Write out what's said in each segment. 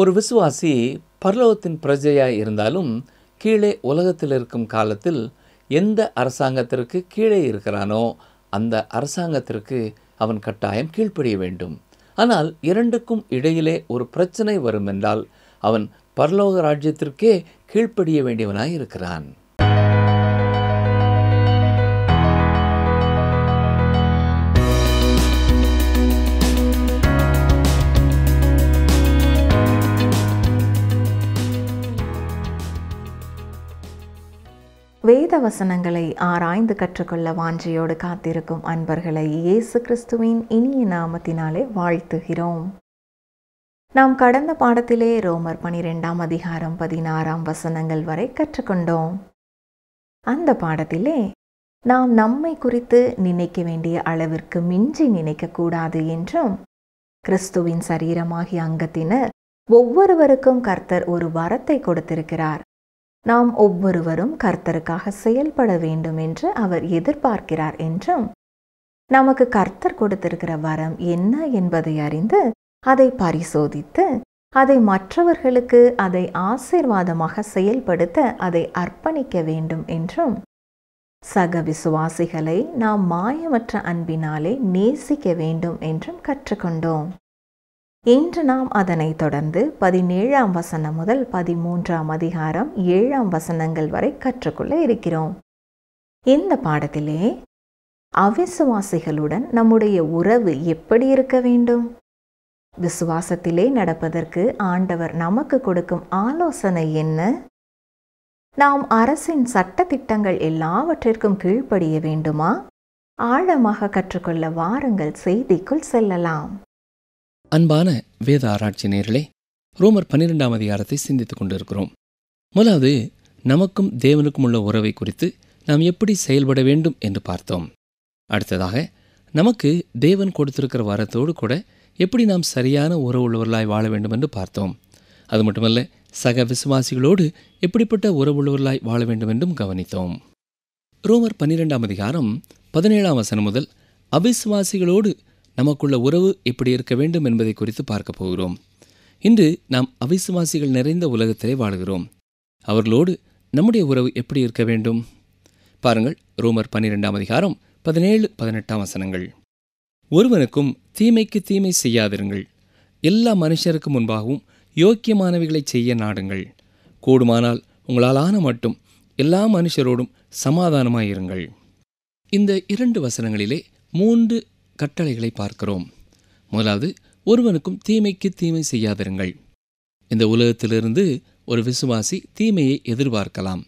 ஒரு விசுவாசி பரலோகத்தின் பிரஜையாக இருந்தாலும் கீழே உலகத்தில் இருக்கும் காலத்தில் எந்த அரசாங்கத்திற்கு கீழே இருக்கிறானோ அந்த அரசாங்கத்திற்கு அவன் கட்டாயம் கீழ்ப்படிய வேண்டும் ஆனால் இரண்டுக்கும் இடையிலே ஒரு பிரச்சனை வருமென்றால் அவன் பரலோக ராஜ்யத்திற்கே கீழ்ப்படிய வேண்டியவனாய் இருக்கிறான் வேத வசனங்களை ஆராய்ந்து கற்றுக்கொள்ள வாஞ்சியோடு காத்திருக்கும் அன்பர்களை இயேசு கிறிஸ்துவின் இனிய நாமத்தினாலே வாழ்த்துகிறோம் நாம் கடந்த பாடத்திலே ரோமர் பனிரெண்டாம் அதிகாரம் பதினாறாம் வசனங்கள் வரை கற்றுக்கொண்டோம் அந்த பாடத்திலே நாம் நம்மை குறித்து நினைக்க வேண்டிய அளவிற்கு மிஞ்சி நினைக்கக்கூடாது என்றும் கிறிஸ்துவின் சரீரமாகிய அங்கத்தினர் ஒவ்வொருவருக்கும் கர்த்தர் ஒரு வரத்தை கொடுத்திருக்கிறார் நாம் ஒவ்வொருவரும் கர்த்தருக்காக செயல்பட வேண்டும் என்று அவர் எதிர்பார்க்கிறார் என்றும் நமக்கு கர்த்தர் கொடுத்திருக்கிற வரம் என்ன என்பதை அறிந்து அதை பரிசோதித்து அதை மற்றவர்களுக்கு அதை ஆசீர்வாதமாக செயல்படுத்த அதை அர்ப்பணிக்க வேண்டும் என்றும் சக விசுவாசிகளை நாம் மாயமற்ற அன்பினாலே நேசிக்க வேண்டும் என்றும் கற்றுக்கொண்டோம் இன்று நாம் அதனை தொடர்ந்து பதினேழாம் வசனம் முதல் பதிமூன்றாம் அதிகாரம் ஏழாம் வசனங்கள் வரை கற்றுக்கொள்ள இருக்கிறோம் இந்த பாடத்திலே அவிசுவாசிகளுடன் நம்முடைய உறவு எப்படி இருக்க வேண்டும் விசுவாசத்திலே நடப்பதற்கு ஆண்டவர் நமக்கு கொடுக்கும் ஆலோசனை என்ன நாம் அரசின் சட்ட திட்டங்கள் எல்லாவற்றிற்கும் கீழ்ப்படிய வேண்டுமா ஆழமாக கற்றுக்கொள்ள வாருங்கள் செய்திக்குள் செல்லலாம் அன்பான வேத ஆராய்ச்சி நேர்களே ரோமர் பன்னிரெண்டாம் அதிகாரத்தை சிந்தித்துக் கொண்டிருக்கிறோம் முதலாவது நமக்கும் தேவனுக்கும் உள்ள உறவை குறித்து நாம் எப்படி செயல்பட வேண்டும் என்று பார்த்தோம் அடுத்ததாக நமக்கு தேவன் கொடுத்திருக்கிற வரத்தோடு கூட எப்படி நாம் சரியான உறவு உள்ளவர்களாய் வாழ வேண்டும் என்று பார்த்தோம் அது மட்டுமல்ல சக விசுவாசிகளோடு எப்படிப்பட்ட உள்ளவர்களாய் வாழ வேண்டும் என்றும் கவனித்தோம் ரோமர் பன்னிரெண்டாம் அதிகாரம் பதினேழாம் வசனம் முதல் அவிசுவாசிகளோடு நமக்குள்ள உறவு எப்படி இருக்க வேண்டும் என்பதை குறித்து பார்க்க போகிறோம் இன்று நாம் அவிசுவாசிகள் நிறைந்த உலகத்திலே வாழ்கிறோம் அவர்களோடு நம்முடைய உறவு எப்படி இருக்க வேண்டும் பாருங்கள் ரோமர் பன்னிரெண்டாம் அதிகாரம் பதினேழு பதினெட்டாம் வசனங்கள் ஒருவனுக்கும் தீமைக்கு தீமை செய்யாதிருங்கள் எல்லா மனுஷருக்கு முன்பாகவும் யோக்கியமானவைகளை செய்ய நாடுங்கள் கூடுமானால் உங்களால் ஆன மட்டும் எல்லா மனுஷரோடும் சமாதானமாயிருங்கள் இந்த இரண்டு வசனங்களிலே மூன்று கட்டளைகளை பார்க்கிறோம் முதலாவது ஒருவனுக்கும் தீமைக்கு தீமை செய்யாதிருங்கள் இந்த உலகத்திலிருந்து ஒரு விசுவாசி தீமையை எதிர்பார்க்கலாம்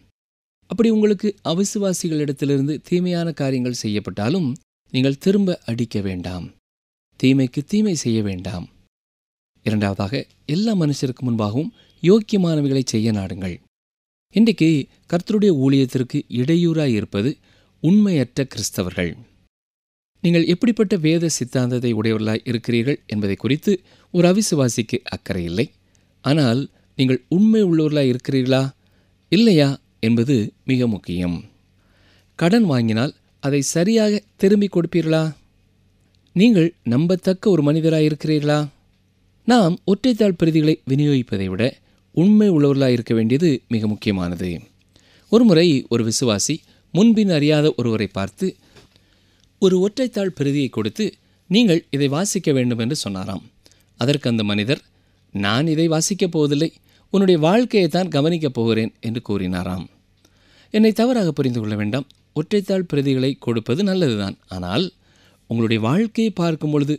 அப்படி உங்களுக்கு அவிசுவாசிகளிடத்திலிருந்து தீமையான காரியங்கள் செய்யப்பட்டாலும் நீங்கள் திரும்ப அடிக்க வேண்டாம் தீமைக்கு தீமை செய்ய வேண்டாம் இரண்டாவதாக எல்லா மனுஷருக்கு முன்பாகவும் யோக்கியமானவைகளை செய்ய நாடுங்கள் இன்றைக்கு கர்த்தருடைய ஊழியத்திற்கு இடையூறாய் இருப்பது உண்மையற்ற கிறிஸ்தவர்கள் நீங்கள் எப்படிப்பட்ட வேத சித்தாந்தத்தை உடையவர்களாய் இருக்கிறீர்கள் என்பதை குறித்து ஒரு அவிசுவாசிக்கு அக்கறை இல்லை ஆனால் நீங்கள் உண்மை உள்ளவர்களாக இருக்கிறீர்களா இல்லையா என்பது மிக முக்கியம் கடன் வாங்கினால் அதை சரியாக திரும்பி கொடுப்பீர்களா நீங்கள் நம்பத்தக்க ஒரு மனிதராக இருக்கிறீர்களா நாம் ஒற்றைத்தாள் பிரதிகளை விநியோகிப்பதை விட உண்மை உள்ளவர்களாக இருக்க வேண்டியது மிக முக்கியமானது ஒருமுறை ஒரு விசுவாசி முன்பின் அறியாத ஒருவரை பார்த்து ஒரு ஒற்றைத்தாள் பிரதியை கொடுத்து நீங்கள் இதை வாசிக்க வேண்டும் என்று சொன்னாராம் அதற்கு அந்த மனிதர் நான் இதை வாசிக்கப் போவதில்லை உன்னுடைய வாழ்க்கையை தான் கவனிக்கப் போகிறேன் என்று கூறினாராம் என்னை தவறாக புரிந்து கொள்ள வேண்டாம் ஒற்றைத்தாள் பிரதிகளை கொடுப்பது நல்லதுதான் ஆனால் உங்களுடைய வாழ்க்கையை பார்க்கும் பொழுது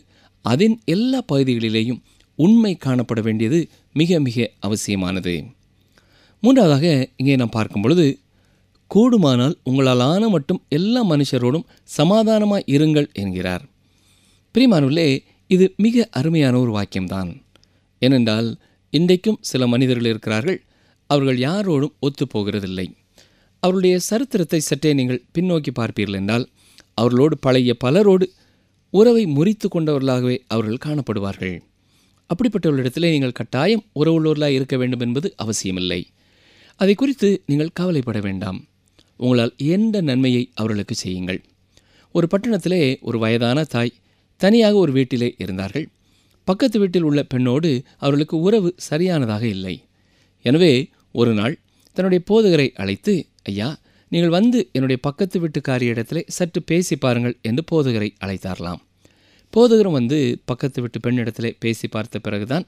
அதன் எல்லா பகுதிகளிலேயும் உண்மை காணப்பட வேண்டியது மிக மிக அவசியமானது மூன்றாவதாக இங்கே நாம் பார்க்கும் பொழுது கூடுமானால் உங்களாலான மட்டும் எல்லா மனுஷரோடும் சமாதானமாக இருங்கள் என்கிறார் பிரிமானவர்களே இது மிக அருமையான ஒரு வாக்கியம்தான் ஏனென்றால் இன்றைக்கும் சில மனிதர்கள் இருக்கிறார்கள் அவர்கள் யாரோடும் ஒத்துப்போகிறதில்லை அவருடைய சரித்திரத்தை சற்றே நீங்கள் பின்னோக்கி பார்ப்பீர்கள் என்றால் அவர்களோடு பழைய பலரோடு உறவை முறித்து கொண்டவர்களாகவே அவர்கள் காணப்படுவார்கள் அப்படிப்பட்டவர்களிடத்திலே நீங்கள் கட்டாயம் உறவுள்ளவர்களாக இருக்க வேண்டும் என்பது அவசியமில்லை அதை குறித்து நீங்கள் கவலைப்பட வேண்டாம் உங்களால் எந்த நன்மையை அவர்களுக்கு செய்யுங்கள் ஒரு பட்டணத்திலே ஒரு வயதான தாய் தனியாக ஒரு வீட்டிலே இருந்தார்கள் பக்கத்து வீட்டில் உள்ள பெண்ணோடு அவர்களுக்கு உறவு சரியானதாக இல்லை எனவே ஒரு நாள் தன்னுடைய போதகரை அழைத்து ஐயா நீங்கள் வந்து என்னுடைய பக்கத்து இடத்திலே சற்று பேசி பாருங்கள் என்று போதகரை அழைத்தாரலாம் போதகரும் வந்து பக்கத்து வீட்டு பெண்ணிடத்திலே பேசி பார்த்த பிறகுதான்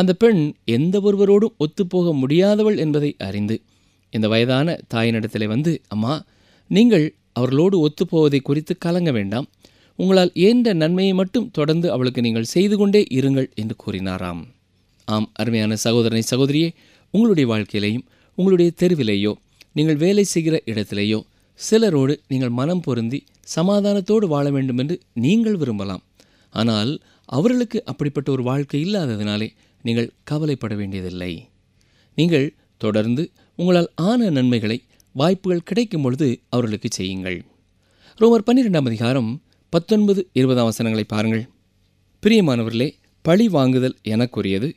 அந்த பெண் எந்த ஒருவரோடும் ஒத்துப்போக முடியாதவள் என்பதை அறிந்து இந்த வயதான தாயினிடத்தில் வந்து அம்மா நீங்கள் அவர்களோடு ஒத்துப்போவதை குறித்து கலங்க வேண்டாம் உங்களால் ஏன்ற நன்மையை மட்டும் தொடர்ந்து அவளுக்கு நீங்கள் செய்து கொண்டே இருங்கள் என்று கூறினாராம் ஆம் அருமையான சகோதரனை சகோதரியே உங்களுடைய வாழ்க்கையிலையும் உங்களுடைய தெருவிலேயோ நீங்கள் வேலை செய்கிற இடத்திலேயோ சிலரோடு நீங்கள் மனம் பொருந்தி சமாதானத்தோடு வாழ வேண்டும் என்று நீங்கள் விரும்பலாம் ஆனால் அவர்களுக்கு அப்படிப்பட்ட ஒரு வாழ்க்கை இல்லாததினாலே நீங்கள் கவலைப்பட வேண்டியதில்லை நீங்கள் தொடர்ந்து உங்களால் ஆன நன்மைகளை வாய்ப்புகள் கிடைக்கும் பொழுது அவர்களுக்கு செய்யுங்கள் ரோமர் பன்னிரெண்டாம் அதிகாரம் பத்தொன்பது இருபதாம் வசனங்களை பாருங்கள் பிரியமானவர்களே பழி வாங்குதல் எனக்குரியது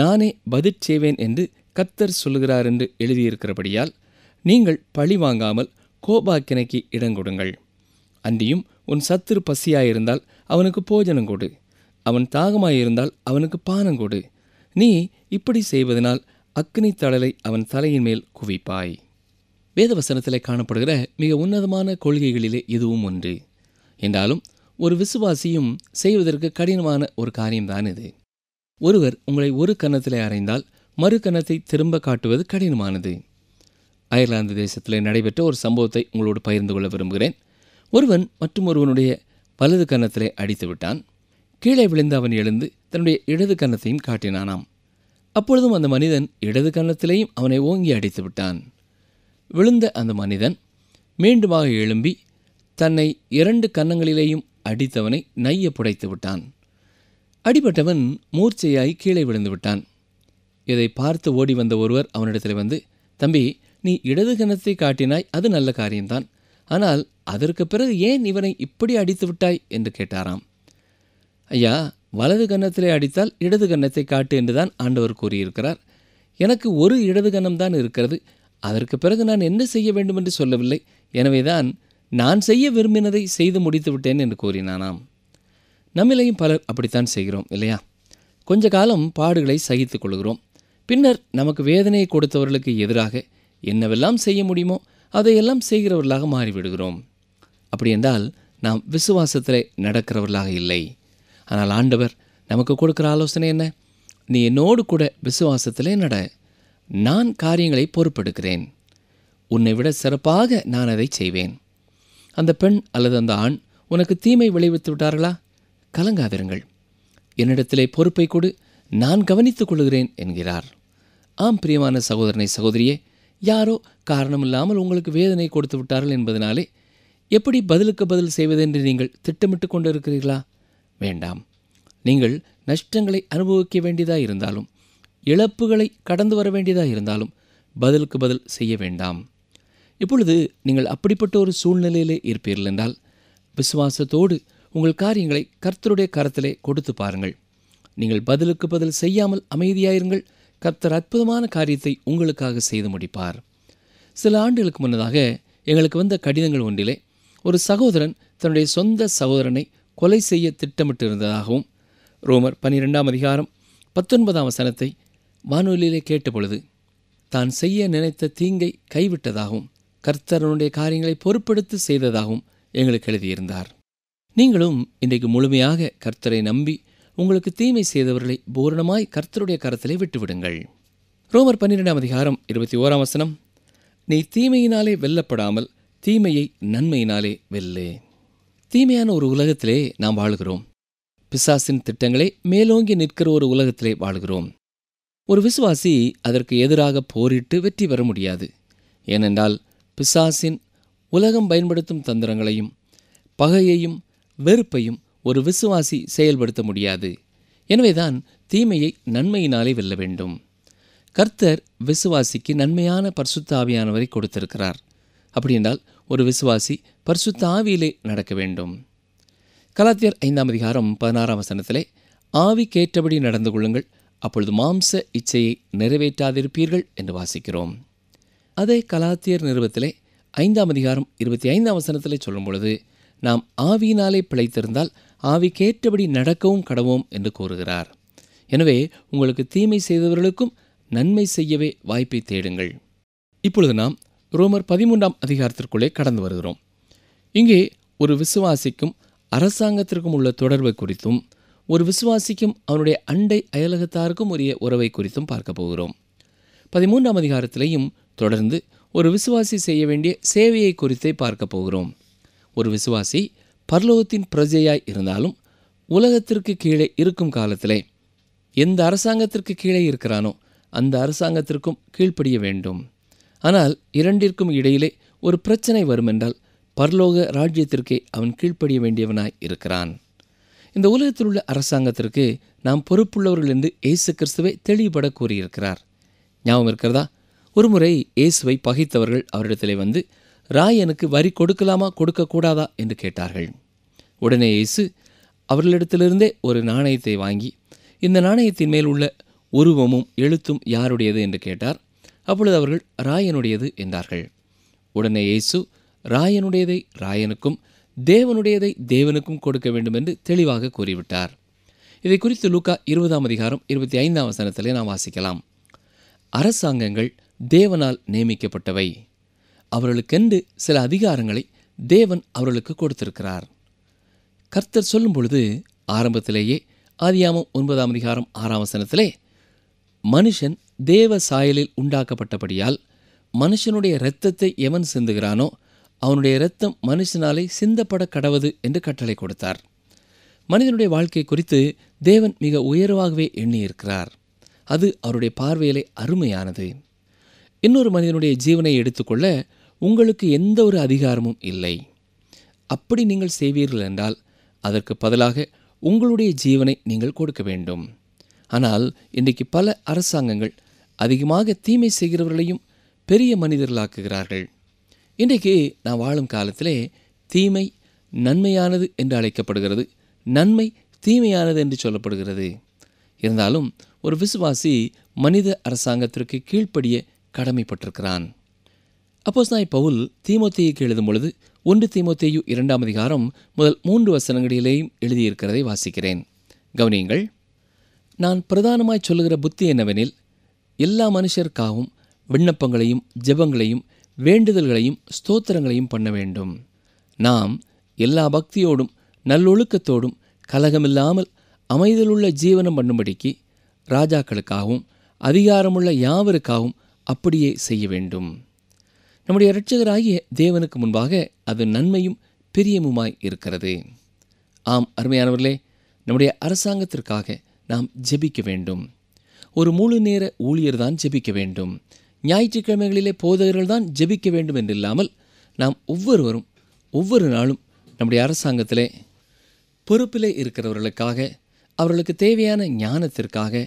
நானே பதில் செய்வேன் என்று கத்தர் சொல்லுகிறார் என்று எழுதியிருக்கிறபடியால் நீங்கள் பழி வாங்காமல் கோபாக்கினைக்கு இடங்கொடுங்கள் அன்றியும் உன் சத்துரு பசியாயிருந்தால் அவனுக்கு போஜனம் கொடு அவன் தாகமாயிருந்தால் அவனுக்கு பானம் கொடு நீ இப்படி செய்வதனால் அக்னி தழலை அவன் தலையின் மேல் குவிப்பாய் வேதவசனத்திலே காணப்படுகிற மிக உன்னதமான கொள்கைகளிலே இதுவும் ஒன்று என்றாலும் ஒரு விசுவாசியும் செய்வதற்கு கடினமான ஒரு காரியம்தான் இது ஒருவர் உங்களை ஒரு கன்னத்திலே அறைந்தால் மறு கன்னத்தை திரும்ப காட்டுவது கடினமானது அயர்லாந்து தேசத்திலே நடைபெற்ற ஒரு சம்பவத்தை உங்களோடு பகிர்ந்து கொள்ள விரும்புகிறேன் ஒருவன் மற்றும் ஒருவனுடைய வலது கன்னத்திலே அடித்து விட்டான் கீழே விழுந்து அவன் எழுந்து தன்னுடைய இடது கன்னத்தையும் காட்டினானாம் அப்பொழுதும் அந்த மனிதன் இடது கன்னத்திலேயும் அவனை ஓங்கி அடித்து விட்டான் விழுந்த அந்த மனிதன் மீண்டுமாக எழும்பி தன்னை இரண்டு கன்னங்களிலேயும் அடித்தவனை நைய புடைத்து விட்டான் அடிபட்டவன் மூர்ச்சையாய் கீழே விழுந்து விட்டான் இதை பார்த்து ஓடி வந்த ஒருவர் அவனிடத்தில் வந்து தம்பி நீ இடது கன்னத்தை காட்டினாய் அது நல்ல காரியம்தான் ஆனால் அதற்கு பிறகு ஏன் இவனை இப்படி அடித்து விட்டாய் என்று கேட்டாராம் ஐயா வலது கன்னத்திலே அடித்தால் இடது கன்னத்தை காட்டு என்றுதான் ஆண்டவர் கூறியிருக்கிறார் எனக்கு ஒரு இடது கன்னம் தான் இருக்கிறது அதற்கு பிறகு நான் என்ன செய்ய வேண்டும் என்று சொல்லவில்லை எனவேதான் நான் செய்ய விரும்பினதை செய்து முடித்து விட்டேன் என்று கூறினானாம் நம்மிலையும் பலர் அப்படித்தான் செய்கிறோம் இல்லையா கொஞ்ச காலம் பாடுகளை சகித்து கொள்கிறோம் பின்னர் நமக்கு வேதனையை கொடுத்தவர்களுக்கு எதிராக என்னவெல்லாம் செய்ய முடியுமோ அதையெல்லாம் செய்கிறவர்களாக மாறிவிடுகிறோம் அப்படி என்றால் நாம் விசுவாசத்தில் நடக்கிறவர்களாக இல்லை ஆனால் ஆண்டவர் நமக்கு கொடுக்குற ஆலோசனை என்ன நீ என்னோடு கூட விசுவாசத்தில் நட நான் காரியங்களை பொறுப்பெடுக்கிறேன் உன்னை விட சிறப்பாக நான் அதை செய்வேன் அந்த பெண் அல்லது அந்த ஆண் உனக்கு தீமை விளைவித்து விட்டார்களா கலங்காதிருங்கள் என்னிடத்திலே பொறுப்பை கொடு நான் கவனித்துக் கொள்கிறேன் என்கிறார் ஆம் பிரியமான சகோதரனை சகோதரியே யாரோ காரணமில்லாமல் உங்களுக்கு வேதனை கொடுத்து விட்டார்கள் என்பதனாலே எப்படி பதிலுக்கு பதில் செய்வதென்று நீங்கள் திட்டமிட்டு கொண்டிருக்கிறீர்களா வேண்டாம் நீங்கள் நஷ்டங்களை அனுபவிக்க வேண்டியதாக இருந்தாலும் இழப்புகளை கடந்து வர வேண்டியதாக இருந்தாலும் பதிலுக்கு பதில் செய்ய வேண்டாம் இப்பொழுது நீங்கள் அப்படிப்பட்ட ஒரு சூழ்நிலையிலே இருப்பீர்கள் என்றால் விசுவாசத்தோடு உங்கள் காரியங்களை கர்த்தருடைய கரத்திலே கொடுத்து பாருங்கள் நீங்கள் பதிலுக்கு பதில் செய்யாமல் அமைதியாயிருங்கள் கர்த்தர் அற்புதமான காரியத்தை உங்களுக்காக செய்து முடிப்பார் சில ஆண்டுகளுக்கு முன்னதாக எங்களுக்கு வந்த கடிதங்கள் ஒன்றிலே ஒரு சகோதரன் தன்னுடைய சொந்த சகோதரனை கொலை செய்ய திட்டமிட்டிருந்ததாகவும் ரோமர் பன்னிரெண்டாம் அதிகாரம் பத்தொன்பதாம் வசனத்தை வானொலியிலே கேட்டபொழுது தான் செய்ய நினைத்த தீங்கை கைவிட்டதாகவும் கர்த்தரனுடைய காரியங்களை பொறுப்படுத்தி செய்ததாகவும் எங்களுக்கு எழுதியிருந்தார் நீங்களும் இன்றைக்கு முழுமையாக கர்த்தரை நம்பி உங்களுக்கு தீமை செய்தவர்களை பூரணமாய் கர்த்தருடைய கரத்திலே விட்டுவிடுங்கள் ரோமர் பன்னிரெண்டாம் அதிகாரம் இருபத்தி ஓராம் வசனம் நீ தீமையினாலே வெல்லப்படாமல் தீமையை நன்மையினாலே வெல்லே தீமையான ஒரு உலகத்திலே நாம் வாழ்கிறோம் பிசாசின் திட்டங்களை மேலோங்கி நிற்கிற ஒரு உலகத்திலே வாழ்கிறோம் ஒரு விசுவாசி அதற்கு எதிராக போரிட்டு வெற்றி பெற முடியாது ஏனென்றால் பிசாசின் உலகம் பயன்படுத்தும் தந்திரங்களையும் பகையையும் வெறுப்பையும் ஒரு விசுவாசி செயல்படுத்த முடியாது எனவேதான் தீமையை நன்மையினாலே வெல்ல வேண்டும் கர்த்தர் விசுவாசிக்கு நன்மையான பர்சுத்தாவியானவரை கொடுத்திருக்கிறார் அப்படி என்றால் ஒரு விசுவாசி பரிசுத்த ஆவியிலே நடக்க வேண்டும் கலாத்தியர் ஐந்தாம் அதிகாரம் பதினாறாம் வசனத்திலே கேட்டபடி நடந்து கொள்ளுங்கள் அப்பொழுது மாம்ச இச்சையை நிறைவேற்றாதிருப்பீர்கள் என்று வாசிக்கிறோம் அதே கலாத்தியர் நிறுவத்திலே ஐந்தாம் அதிகாரம் இருபத்தி ஐந்தாம் வசனத்திலே சொல்லும் பொழுது நாம் ஆவியினாலே பிழைத்திருந்தால் ஆவி கேட்டபடி நடக்கவும் கடவோம் என்று கூறுகிறார் எனவே உங்களுக்கு தீமை செய்தவர்களுக்கும் நன்மை செய்யவே வாய்ப்பை தேடுங்கள் இப்பொழுது நாம் ரோமர் பதிமூன்றாம் அதிகாரத்திற்குள்ளே கடந்து வருகிறோம் இங்கே ஒரு விசுவாசிக்கும் அரசாங்கத்திற்கும் உள்ள தொடர்பை குறித்தும் ஒரு விசுவாசிக்கும் அவனுடைய அண்டை அயலகத்தாருக்கும் உரிய உறவை குறித்தும் பார்க்க போகிறோம் பதிமூன்றாம் அதிகாரத்திலையும் தொடர்ந்து ஒரு விசுவாசி செய்ய வேண்டிய சேவையை குறித்தே பார்க்க போகிறோம் ஒரு விசுவாசி பர்லோகத்தின் பிரஜையாய் இருந்தாலும் உலகத்திற்கு கீழே இருக்கும் காலத்திலே எந்த அரசாங்கத்திற்கு கீழே இருக்கிறானோ அந்த அரசாங்கத்திற்கும் கீழ்ப்படிய வேண்டும் ஆனால் இரண்டிற்கும் இடையிலே ஒரு பிரச்சனை வருமென்றால் பரலோக ராஜ்யத்திற்கே அவன் கீழ்ப்படிய வேண்டியவனாய் இருக்கிறான் இந்த உலகத்தில் உள்ள அரசாங்கத்திற்கு நாம் பொறுப்புள்ளவர்கள் என்று இயேசு கிறிஸ்துவை தெளிவுபட கூறியிருக்கிறார் ஞாபகம் இருக்கிறதா ஒருமுறை இயேசுவை பகைத்தவர்கள் அவரிடத்திலே வந்து ராயனுக்கு வரி கொடுக்கலாமா கொடுக்கக்கூடாதா என்று கேட்டார்கள் உடனே இயேசு அவர்களிடத்திலிருந்தே ஒரு நாணயத்தை வாங்கி இந்த நாணயத்தின் மேல் உள்ள உருவமும் எழுத்தும் யாருடையது என்று கேட்டார் அப்பொழுது அவர்கள் ராயனுடையது என்றார்கள் உடனே இயேசு ராயனுடையதை ராயனுக்கும் தேவனுடையதை தேவனுக்கும் கொடுக்க வேண்டும் என்று தெளிவாக கூறிவிட்டார் இதை குறித்து லூக்கா இருபதாம் அதிகாரம் இருபத்தி ஐந்தாம் வசனத்திலே நாம் வாசிக்கலாம் அரசாங்கங்கள் தேவனால் நியமிக்கப்பட்டவை அவர்களுக்கென்று சில அதிகாரங்களை தேவன் அவர்களுக்கு கொடுத்திருக்கிறார் கர்த்தர் சொல்லும் பொழுது ஆரம்பத்திலேயே ஆதியாமம் ஒன்பதாம் அதிகாரம் ஆறாம் வசனத்திலே மனுஷன் தேவ சாயலில் உண்டாக்கப்பட்டபடியால் மனுஷனுடைய இரத்தத்தை எவன் சிந்துகிறானோ அவனுடைய இரத்தம் மனுஷனாலே சிந்தப்பட கடவது என்று கட்டளை கொடுத்தார் மனிதனுடைய வாழ்க்கை குறித்து தேவன் மிக உயர்வாகவே எண்ணியிருக்கிறார் அது அவருடைய பார்வையிலே அருமையானது இன்னொரு மனிதனுடைய ஜீவனை எடுத்துக்கொள்ள உங்களுக்கு எந்த ஒரு அதிகாரமும் இல்லை அப்படி நீங்கள் செய்வீர்கள் என்றால் அதற்கு பதிலாக உங்களுடைய ஜீவனை நீங்கள் கொடுக்க வேண்டும் ஆனால் இன்றைக்கு பல அரசாங்கங்கள் அதிகமாக தீமை செய்கிறவர்களையும் பெரிய மனிதர்களாக்குகிறார்கள் இன்றைக்கு நான் வாழும் காலத்திலே தீமை நன்மையானது என்று அழைக்கப்படுகிறது நன்மை தீமையானது என்று சொல்லப்படுகிறது இருந்தாலும் ஒரு விசுவாசி மனித அரசாங்கத்திற்கு கீழ்ப்படிய கடமைப்பட்டிருக்கிறான் அப்போஸ் நாய் பவுல் தீமோத்தேயுக்கு எழுதும் பொழுது ஒன்று தீமோத்தேயு இரண்டாம் அதிகாரம் முதல் மூன்று வசனங்களிலேயும் எழுதியிருக்கிறதை வாசிக்கிறேன் கவனியுங்கள் நான் பிரதானமாய் சொல்லுகிற புத்தி என்னவெனில் எல்லா மனுஷருக்காகவும் விண்ணப்பங்களையும் ஜெபங்களையும் வேண்டுதல்களையும் ஸ்தோத்திரங்களையும் பண்ண வேண்டும் நாம் எல்லா பக்தியோடும் நல்லொழுக்கத்தோடும் கலகமில்லாமல் அமைதலுள்ள ஜீவனம் பண்ணும்படிக்கு ராஜாக்களுக்காகவும் அதிகாரமுள்ள யாவருக்காகவும் அப்படியே செய்ய வேண்டும் நம்முடைய இரட்சகராகிய தேவனுக்கு முன்பாக அது நன்மையும் பிரியமுமாய் இருக்கிறது ஆம் அருமையானவர்களே நம்முடைய அரசாங்கத்திற்காக நாம் ஜெபிக்க வேண்டும் ஒரு முழு நேர ஊழியர் தான் ஜெபிக்க வேண்டும் ஞாயிற்றுக்கிழமைகளிலே போதகர்கள் தான் ஜெபிக்க வேண்டும் என்று இல்லாமல் நாம் ஒவ்வொருவரும் ஒவ்வொரு நாளும் நம்முடைய அரசாங்கத்திலே பொறுப்பிலே இருக்கிறவர்களுக்காக அவர்களுக்கு தேவையான ஞானத்திற்காக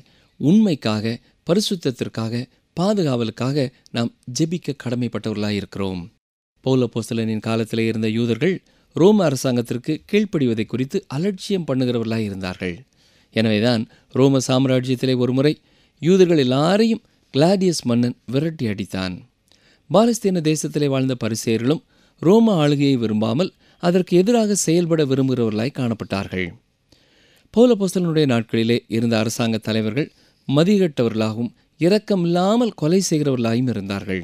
உண்மைக்காக பரிசுத்தத்திற்காக பாதுகாவலுக்காக நாம் ஜெபிக்க கடமைப்பட்டவர்களாக இருக்கிறோம் பௌல போஸ்தலனின் காலத்தில் இருந்த யூதர்கள் ரோம அரசாங்கத்திற்கு கீழ்ப்படிவதை குறித்து அலட்சியம் பண்ணுகிறவர்களாக இருந்தார்கள் எனவேதான் ரோம சாம்ராஜ்யத்திலே ஒருமுறை யூதர்கள் எல்லாரையும் கிளாடியஸ் மன்னன் விரட்டி அடித்தான் பாலஸ்தீன தேசத்திலே வாழ்ந்த பரிசேர்களும் ரோம ஆளுகையை விரும்பாமல் அதற்கு எதிராக செயல்பட விரும்புகிறவர்களாய் காணப்பட்டார்கள் பௌலபோஸ்தலனுடைய நாட்களிலே இருந்த அரசாங்க தலைவர்கள் மதிகட்டவர்களாகவும் இரக்கமில்லாமல் கொலை செய்கிறவர்களாயும் இருந்தார்கள்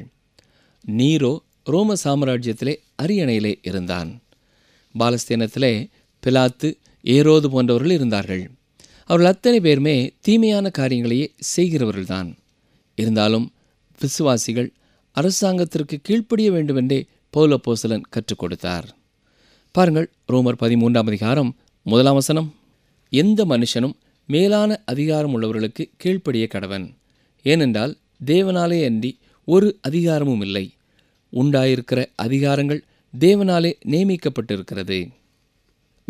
நீரோ ரோம சாம்ராஜ்யத்திலே அரியணையிலே இருந்தான் பாலஸ்தீனத்திலே பிலாத்து ஏரோது போன்றவர்கள் இருந்தார்கள் அவர்கள் அத்தனை பேருமே தீமையான காரியங்களையே செய்கிறவர்கள்தான் இருந்தாலும் விசுவாசிகள் அரசாங்கத்திற்கு கீழ்ப்படிய வேண்டுமென்றே பௌல போசலன் கற்றுக் கொடுத்தார் பாருங்கள் ரோமர் பதிமூன்றாம் அதிகாரம் முதலாம் வசனம் எந்த மனுஷனும் மேலான அதிகாரம் உள்ளவர்களுக்கு கீழ்ப்படிய கடவன் ஏனென்றால் தேவனாலே அன்றி ஒரு அதிகாரமும் இல்லை உண்டாயிருக்கிற அதிகாரங்கள் தேவனாலே நியமிக்கப்பட்டிருக்கிறது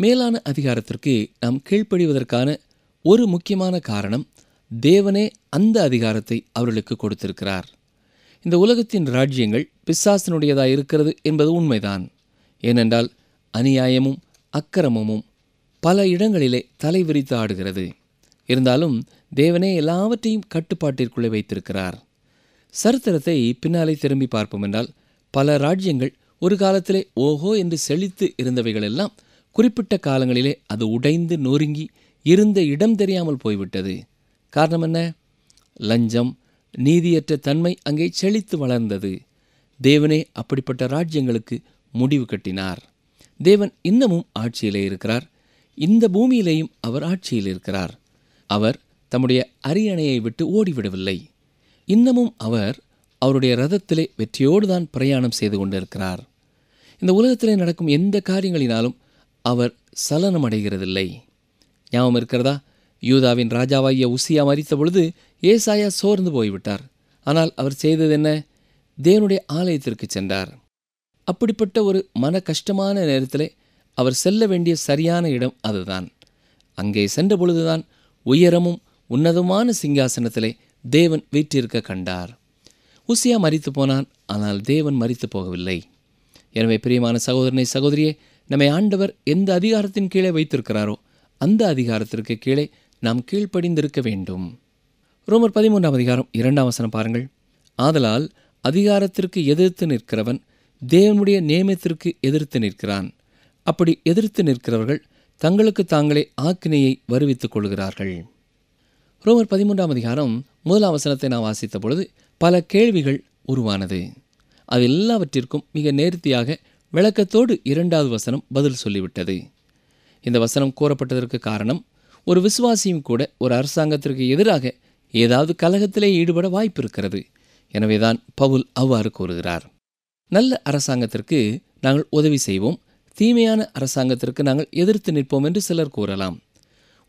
மேலான அதிகாரத்திற்கு நாம் கீழ்ப்படிவதற்கான ஒரு முக்கியமான காரணம் தேவனே அந்த அதிகாரத்தை அவர்களுக்கு கொடுத்திருக்கிறார் இந்த உலகத்தின் ராஜ்யங்கள் பிசாசனுடையதாக இருக்கிறது என்பது உண்மைதான் ஏனென்றால் அநியாயமும் அக்கிரமமும் பல இடங்களிலே தலை விரித்து ஆடுகிறது இருந்தாலும் தேவனே எல்லாவற்றையும் கட்டுப்பாட்டிற்குள்ளே வைத்திருக்கிறார் சரித்திரத்தை பின்னாலே திரும்பி பார்ப்போம் என்றால் பல ராஜ்யங்கள் ஒரு காலத்திலே ஓஹோ என்று செழித்து இருந்தவைகளெல்லாம் குறிப்பிட்ட காலங்களிலே அது உடைந்து நொறுங்கி இருந்த இடம் தெரியாமல் போய்விட்டது காரணம் என்ன லஞ்சம் நீதியற்ற தன்மை அங்கே செழித்து வளர்ந்தது தேவனே அப்படிப்பட்ட ராஜ்யங்களுக்கு முடிவு கட்டினார் தேவன் இன்னமும் ஆட்சியிலே இருக்கிறார் இந்த பூமியிலேயும் அவர் ஆட்சியில் இருக்கிறார் அவர் தம்முடைய அரியணையை விட்டு ஓடிவிடவில்லை இன்னமும் அவர் அவருடைய ரதத்திலே வெற்றியோடு தான் பிரயாணம் செய்து கொண்டிருக்கிறார் இந்த உலகத்திலே நடக்கும் எந்த காரியங்களினாலும் அவர் சலனமடைகிறதில்லை ஞாபகம் இருக்கிறதா யூதாவின் ராஜாவாகிய உசியா மறித்த பொழுது ஏசாயா சோர்ந்து போய்விட்டார் ஆனால் அவர் செய்தது என்ன தேவனுடைய ஆலயத்திற்கு சென்றார் அப்படிப்பட்ட ஒரு மன கஷ்டமான நேரத்தில் அவர் செல்ல வேண்டிய சரியான இடம் அதுதான் அங்கே சென்ற பொழுதுதான் உயரமும் உன்னதமான சிங்காசனத்திலே தேவன் வீற்றிருக்க கண்டார் உசியா மறித்து போனான் ஆனால் தேவன் மறித்து போகவில்லை எனவே பிரியமான சகோதரனை சகோதரியே நம்மை ஆண்டவர் எந்த அதிகாரத்தின் கீழே வைத்திருக்கிறாரோ அந்த அதிகாரத்திற்கு கீழே நாம் கீழ்ப்படிந்திருக்க வேண்டும் ரோமர் பதிமூன்றாம் அதிகாரம் இரண்டாம் வசனம் பாருங்கள் ஆதலால் அதிகாரத்திற்கு எதிர்த்து நிற்கிறவன் தேவனுடைய நியமத்திற்கு எதிர்த்து நிற்கிறான் அப்படி எதிர்த்து நிற்கிறவர்கள் தங்களுக்கு தாங்களே ஆக்கினையை வருவித்துக் கொள்கிறார்கள் ரோமர் பதிமூன்றாம் அதிகாரம் முதல் அவசனத்தை நான் வாசித்த பொழுது பல கேள்விகள் உருவானது அது எல்லாவற்றிற்கும் மிக நேர்த்தியாக விளக்கத்தோடு இரண்டாவது வசனம் பதில் சொல்லிவிட்டது இந்த வசனம் கூறப்பட்டதற்கு காரணம் ஒரு விசுவாசியும் கூட ஒரு அரசாங்கத்திற்கு எதிராக ஏதாவது கலகத்திலே ஈடுபட வாய்ப்பு இருக்கிறது எனவேதான் பவுல் அவ்வாறு கூறுகிறார் நல்ல அரசாங்கத்திற்கு நாங்கள் உதவி செய்வோம் தீமையான அரசாங்கத்திற்கு நாங்கள் எதிர்த்து நிற்போம் என்று சிலர் கூறலாம்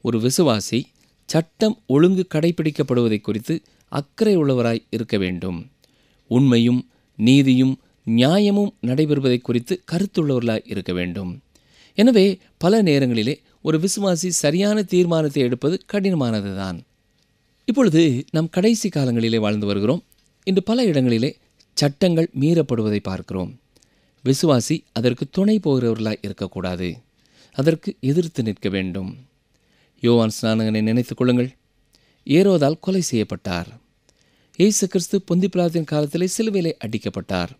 ஒரு விசுவாசி சட்டம் ஒழுங்கு கடைபிடிக்கப்படுவதை குறித்து அக்கறை உள்ளவராய் இருக்க வேண்டும் உண்மையும் நீதியும் நியாயமும் நடைபெறுவதை குறித்து கருத்துள்ளவர்களாய் இருக்க வேண்டும் எனவே பல நேரங்களிலே ஒரு விசுவாசி சரியான தீர்மானத்தை எடுப்பது கடினமானது தான் இப்பொழுது நாம் கடைசி காலங்களிலே வாழ்ந்து வருகிறோம் இன்று பல இடங்களிலே சட்டங்கள் மீறப்படுவதை பார்க்கிறோம் விசுவாசி அதற்கு துணை போகிறவர்களாக இருக்கக்கூடாது அதற்கு எதிர்த்து நிற்க வேண்டும் யோவான் ஸ்நானகனை நினைத்து கொள்ளுங்கள் ஏரோதால் கொலை செய்யப்பட்டார் இயேசு கிறிஸ்து பொந்திப்பிலாத்தின் காலத்திலே சிலுவையிலே அடிக்கப்பட்டார்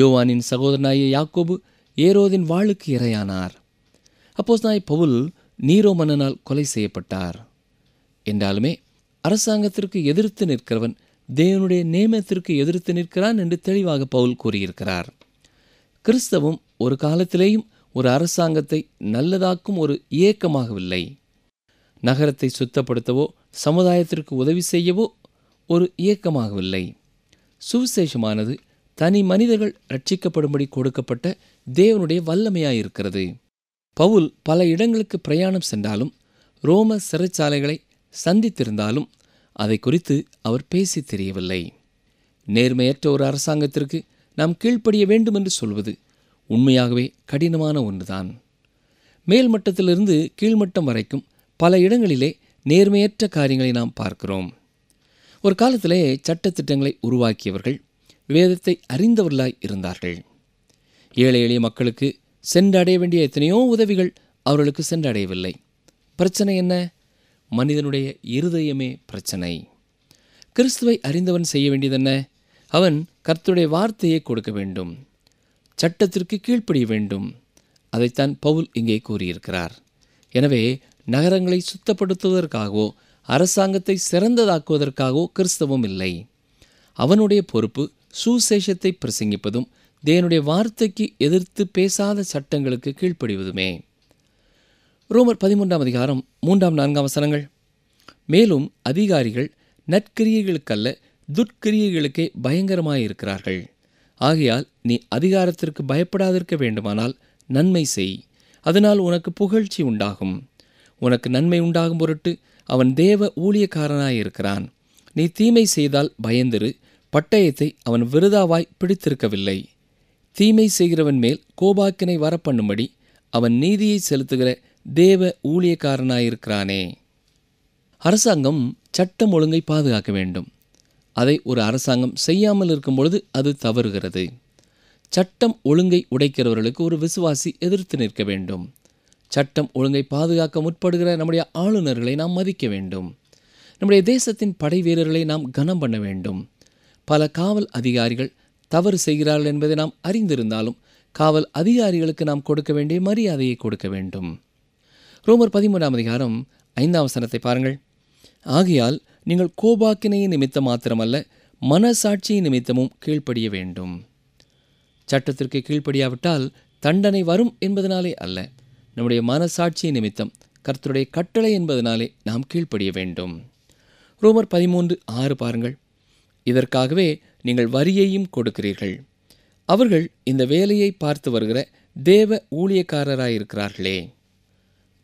யோவானின் சகோதரனாய யாக்கோபு ஏரோதின் வாளுக்கு இரையானார் அப்போஸ் நாய் பவுல் நீரோ மன்னனால் கொலை செய்யப்பட்டார் என்றாலுமே அரசாங்கத்திற்கு எதிர்த்து நிற்கிறவன் தேவனுடைய நியமத்திற்கு எதிர்த்து நிற்கிறான் என்று தெளிவாக பவுல் கூறியிருக்கிறார் கிறிஸ்தவம் ஒரு காலத்திலேயும் ஒரு அரசாங்கத்தை நல்லதாக்கும் ஒரு இயக்கமாகவில்லை நகரத்தை சுத்தப்படுத்தவோ சமுதாயத்திற்கு உதவி செய்யவோ ஒரு இயக்கமாகவில்லை சுவிசேஷமானது தனி மனிதர்கள் ரட்சிக்கப்படும்படி கொடுக்கப்பட்ட தேவனுடைய வல்லமையாக இருக்கிறது பவுல் பல இடங்களுக்கு பிரயாணம் சென்றாலும் ரோம சிறைச்சாலைகளை சந்தித்திருந்தாலும் அதை குறித்து அவர் பேசி தெரியவில்லை நேர்மையற்ற ஒரு அரசாங்கத்திற்கு நாம் கீழ்ப்படிய வேண்டும் என்று சொல்வது உண்மையாகவே கடினமான ஒன்றுதான் மேல்மட்டத்திலிருந்து கீழ்மட்டம் வரைக்கும் பல இடங்களிலே நேர்மையற்ற காரியங்களை நாம் பார்க்கிறோம் ஒரு காலத்திலே சட்டத்திட்டங்களை உருவாக்கியவர்கள் வேதத்தை அறிந்தவர்களாய் இருந்தார்கள் ஏழை எளிய மக்களுக்கு சென்றடைய வேண்டிய எத்தனையோ உதவிகள் அவர்களுக்கு சென்றடையவில்லை பிரச்சனை என்ன மனிதனுடைய இருதயமே பிரச்சனை கிறிஸ்துவை அறிந்தவன் செய்ய வேண்டியதென்ன அவன் கர்த்துடைய வார்த்தையை கொடுக்க வேண்டும் சட்டத்திற்கு கீழ்ப்படிய வேண்டும் அதைத்தான் பவுல் இங்கே கூறியிருக்கிறார் எனவே நகரங்களை சுத்தப்படுத்துவதற்காகவோ அரசாங்கத்தை சிறந்ததாக்குவதற்காகவோ கிறிஸ்தவம் இல்லை அவனுடைய பொறுப்பு சுசேஷத்தை பிரசங்கிப்பதும் தேவனுடைய வார்த்தைக்கு எதிர்த்து பேசாத சட்டங்களுக்கு கீழ்ப்படிவதுமே ரோமர் பதிமூன்றாம் அதிகாரம் மூன்றாம் நான்காம் வசனங்கள் மேலும் அதிகாரிகள் நற்கிரியைகளுக்கல்ல துட்கிரியைகளுக்கே பயங்கரமாயிருக்கிறார்கள் ஆகையால் நீ அதிகாரத்திற்கு பயப்படாதிருக்க வேண்டுமானால் நன்மை செய் அதனால் உனக்கு புகழ்ச்சி உண்டாகும் உனக்கு நன்மை உண்டாகும் பொருட்டு அவன் தேவ ஊழியக்காரனாயிருக்கிறான் நீ தீமை செய்தால் பயந்திரு பட்டயத்தை அவன் விருதாவாய் பிடித்திருக்கவில்லை தீமை செய்கிறவன் மேல் கோபாக்கினை வரப்பண்ணும்படி அவன் நீதியை செலுத்துகிற தேவ ஊழியக்காரனாயிருக்கிறானே அரசாங்கம் சட்டம் ஒழுங்கை பாதுகாக்க வேண்டும் அதை ஒரு அரசாங்கம் செய்யாமல் இருக்கும் பொழுது அது தவறுகிறது சட்டம் ஒழுங்கை உடைக்கிறவர்களுக்கு ஒரு விசுவாசி எதிர்த்து நிற்க வேண்டும் சட்டம் ஒழுங்கை பாதுகாக்க முற்படுகிற நம்முடைய ஆளுநர்களை நாம் மதிக்க வேண்டும் நம்முடைய தேசத்தின் படை வீரர்களை நாம் கனம் பண்ண வேண்டும் பல காவல் அதிகாரிகள் தவறு செய்கிறார்கள் என்பதை நாம் அறிந்திருந்தாலும் காவல் அதிகாரிகளுக்கு நாம் கொடுக்க வேண்டிய மரியாதையை கொடுக்க வேண்டும் ரோமர் பதிமூன்றாம் அதிகாரம் ஐந்தாம் சனத்தை பாருங்கள் ஆகையால் நீங்கள் கோபாக்கினையின் நிமித்தம் மாத்திரமல்ல மனசாட்சியை நிமித்தமும் கீழ்ப்படிய வேண்டும் சட்டத்திற்கு கீழ்ப்படியாவிட்டால் தண்டனை வரும் என்பதனாலே அல்ல நம்முடைய மனசாட்சியை நிமித்தம் கர்த்தருடைய கட்டளை என்பதனாலே நாம் கீழ்ப்படிய வேண்டும் ரோமர் பதிமூன்று ஆறு பாருங்கள் இதற்காகவே நீங்கள் வரியையும் கொடுக்கிறீர்கள் அவர்கள் இந்த வேலையை பார்த்து வருகிற தேவ ஊழியக்காரராயிருக்கிறார்களே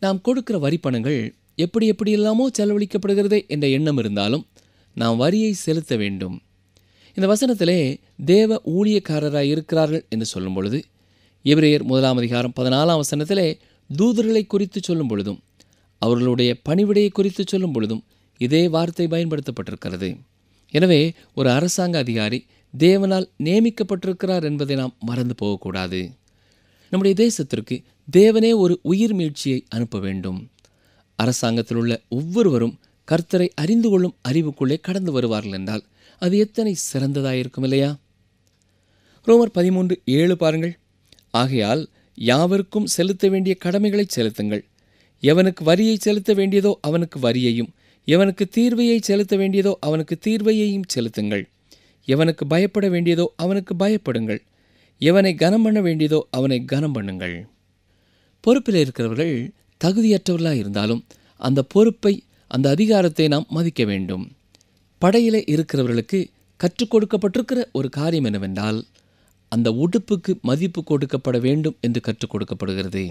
நாம் கொடுக்கிற வரி பணங்கள் எப்படி எப்படியெல்லாமோ செலவழிக்கப்படுகிறதே என்ற எண்ணம் இருந்தாலும் நாம் வரியை செலுத்த வேண்டும் இந்த வசனத்திலே தேவ ஊழியக்காரராக இருக்கிறார்கள் என்று சொல்லும் பொழுது எபிரேயர் முதலாம் அதிகாரம் பதினாலாம் வசனத்திலே தூதர்களை குறித்து சொல்லும் பொழுதும் அவர்களுடைய பணிவிடையை குறித்து சொல்லும் பொழுதும் இதே வார்த்தை பயன்படுத்தப்பட்டிருக்கிறது எனவே ஒரு அரசாங்க அதிகாரி தேவனால் நியமிக்கப்பட்டிருக்கிறார் என்பதை நாம் மறந்து போகக்கூடாது நம்முடைய தேசத்திற்கு தேவனே ஒரு உயிர் மீழ்ச்சியை அனுப்ப வேண்டும் அரசாங்கத்தில் உள்ள ஒவ்வொருவரும் கர்த்தரை அறிந்து கொள்ளும் அறிவுக்குள்ளே கடந்து வருவார்கள் என்றால் அது எத்தனை சிறந்ததாயிருக்கும் இல்லையா ரோமர் பதிமூன்று ஏழு பாருங்கள் ஆகையால் யாவருக்கும் செலுத்த வேண்டிய கடமைகளை செலுத்துங்கள் எவனுக்கு வரியை செலுத்த வேண்டியதோ அவனுக்கு வரியையும் எவனுக்கு தீர்வையை செலுத்த வேண்டியதோ அவனுக்கு தீர்வையையும் செலுத்துங்கள் எவனுக்கு பயப்பட வேண்டியதோ அவனுக்கு பயப்படுங்கள் எவனை கனம் பண்ண வேண்டியதோ அவனை கனம் பண்ணுங்கள் பொறுப்பில் இருக்கிறவர்கள் தகுதியற்றவர்களாக இருந்தாலும் அந்த பொறுப்பை அந்த அதிகாரத்தை நாம் மதிக்க வேண்டும் படையில் இருக்கிறவர்களுக்கு கற்றுக் கொடுக்கப்பட்டிருக்கிற ஒரு காரியம் என்னவென்றால் அந்த உடுப்புக்கு மதிப்பு கொடுக்கப்பட வேண்டும் என்று கற்றுக் கொடுக்கப்படுகிறது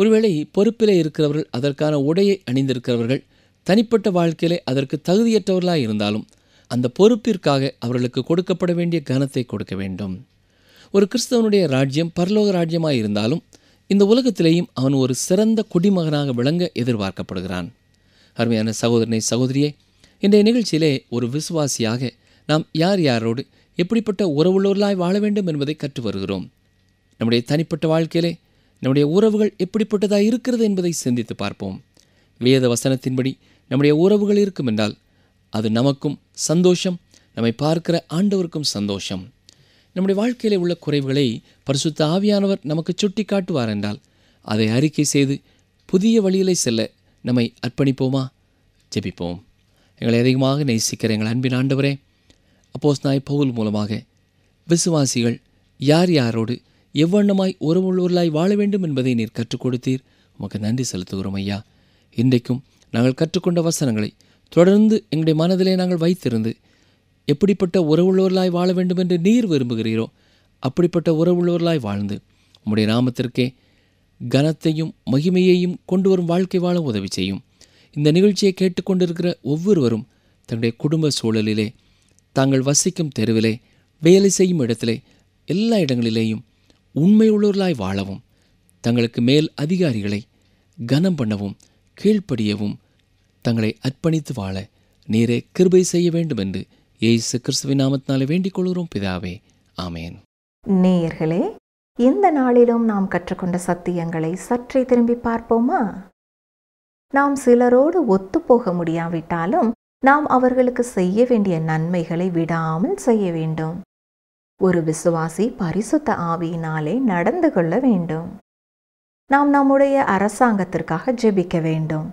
ஒருவேளை பொறுப்பிலே இருக்கிறவர்கள் அதற்கான உடையை அணிந்திருக்கிறவர்கள் தனிப்பட்ட வாழ்க்கையிலே அதற்கு தகுதியற்றவர்களாக இருந்தாலும் அந்த பொறுப்பிற்காக அவர்களுக்கு கொடுக்கப்பட வேண்டிய கனத்தை கொடுக்க வேண்டும் ஒரு கிறிஸ்தவனுடைய ராஜ்யம் பரலோக ராஜ்யமாக இருந்தாலும் இந்த உலகத்திலேயும் அவன் ஒரு சிறந்த குடிமகனாக விளங்க எதிர்பார்க்கப்படுகிறான் அருமையான சகோதரனை சகோதரியே இன்றைய நிகழ்ச்சியிலே ஒரு விசுவாசியாக நாம் யார் யாரோடு எப்படிப்பட்ட உறவுள்ளவர்களாய் வாழ வேண்டும் என்பதை கற்று வருகிறோம் நம்முடைய தனிப்பட்ட வாழ்க்கையிலே நம்முடைய உறவுகள் எப்படிப்பட்டதாக இருக்கிறது என்பதை சிந்தித்து பார்ப்போம் வேத வசனத்தின்படி நம்முடைய உறவுகள் இருக்கும் என்றால் அது நமக்கும் சந்தோஷம் நம்மை பார்க்கிற ஆண்டவருக்கும் சந்தோஷம் நம்முடைய வாழ்க்கையில் உள்ள குறைவுகளை பரிசுத்த ஆவியானவர் நமக்கு சுட்டி காட்டுவார் என்றால் அதை அறிக்கை செய்து புதிய வழியிலே செல்ல நம்மை அர்ப்பணிப்போமா ஜெபிப்போம் எங்களை அதிகமாக நேசிக்கிற எங்கள் அன்பின் ஆண்டவரே அப்போஸ் நாய் பவுல் மூலமாக விசுவாசிகள் யார் யாரோடு எவ்வண்ணமாய் உறவுள்ளவர்களாய் வாழ வேண்டும் என்பதை நீர் கற்றுக் கொடுத்தீர் உமக்கு நன்றி செலுத்துகிறோம் ஐயா இன்றைக்கும் நாங்கள் கற்றுக்கொண்ட வசனங்களை தொடர்ந்து எங்களுடைய மனதிலே நாங்கள் வைத்திருந்து எப்படிப்பட்ட உறவுள்ளவர்களாய் வாழ வேண்டும் என்று நீர் விரும்புகிறீரோ அப்படிப்பட்ட உறவுள்ளவர்களாய் வாழ்ந்து உம்முடைய நாமத்திற்கே கனத்தையும் மகிமையையும் கொண்டு வரும் வாழ்க்கை வாழ உதவி செய்யும் இந்த நிகழ்ச்சியை கேட்டுக்கொண்டிருக்கிற ஒவ்வொருவரும் தங்களுடைய குடும்ப சூழலிலே தாங்கள் வசிக்கும் தெருவிலே வேலை செய்யும் இடத்திலே எல்லா இடங்களிலேயும் உண்மையுள்ளவர்களாய் வாழவும் தங்களுக்கு மேல் அதிகாரிகளை கனம் பண்ணவும் கீழ்ப்படியவும் தங்களை அர்ப்பணித்து வாழ நீரே கிருபை செய்ய வேண்டும் என்று ஏசு கிறிஸ்துவின் நாமத்தினாலே வேண்டிக் கொள்கிறோம் பிதாவே ஆமேன் நேயர்களே இந்த நாளிலும் நாம் கற்றுக்கொண்ட சத்தியங்களை சற்றே திரும்பி பார்ப்போமா நாம் சிலரோடு ஒத்துப்போக முடியாவிட்டாலும் நாம் அவர்களுக்கு செய்ய வேண்டிய நன்மைகளை விடாமல் செய்ய வேண்டும் ஒரு விசுவாசி பரிசுத்த ஆவியினாலே நடந்து கொள்ள வேண்டும் நாம் நம்முடைய அரசாங்கத்திற்காக ஜெபிக்க வேண்டும்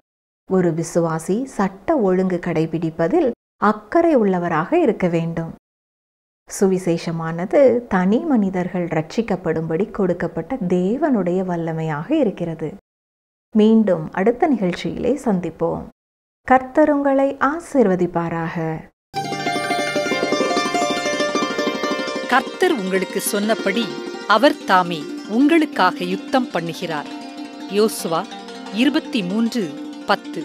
ஒரு விசுவாசி சட்ட ஒழுங்கு கடைபிடிப்பதில் அக்கறை உள்ளவராக இருக்க வேண்டும் சுவிசேஷமானது தனி மனிதர்கள் ரட்சிக்கப்படும்படி கொடுக்கப்பட்ட தேவனுடைய வல்லமையாக இருக்கிறது மீண்டும் அடுத்த நிகழ்ச்சியிலே சந்திப்போம் கர்த்தருங்களை ஆசிர்வதிப்பாராக கர்த்தர் உங்களுக்கு சொன்னபடி அவர் தாமே உங்களுக்காக யுத்தம் பண்ணுகிறார் யோசுவா இருபத்தி மூன்று பத்து